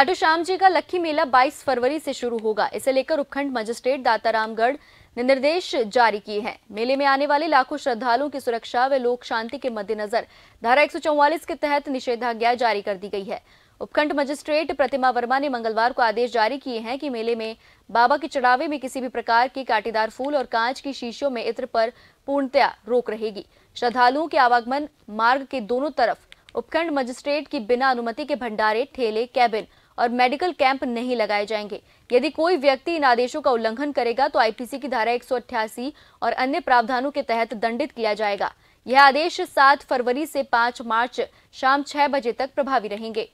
खाटू श्याम जी का लक्खी मेला 22 फरवरी से शुरू होगा इसे लेकर उपखंड मजिस्ट्रेट दातारामगढ़ ने निर्देश जारी किए हैं मेले में आने वाले लाखों श्रद्धालुओं की सुरक्षा व लोक शांति के मद्देनजर धारा एक के तहत निषेधाज्ञा जारी कर दी गई है उपखंड मजिस्ट्रेट प्रतिमा वर्मा ने मंगलवार को आदेश जारी किए हैं कि मेले में बाबा के चढ़ावे में किसी भी प्रकार के कांटेदार फूल और कांच की शीशियों में इत्र पर पूर्णतया रोक रहेगी श्रद्धालुओं के आवागमन मार्ग के दोनों तरफ उपखंड मजिस्ट्रेट की बिना अनुमति के भंडारे ठेले कैबिन और मेडिकल कैंप नहीं लगाए जाएंगे यदि कोई व्यक्ति इन आदेशों का उल्लंघन करेगा तो आईपीसी की धारा एक और अन्य प्रावधानों के तहत दंडित किया जाएगा यह आदेश सात फरवरी से पाँच मार्च शाम छह बजे तक प्रभावी रहेंगे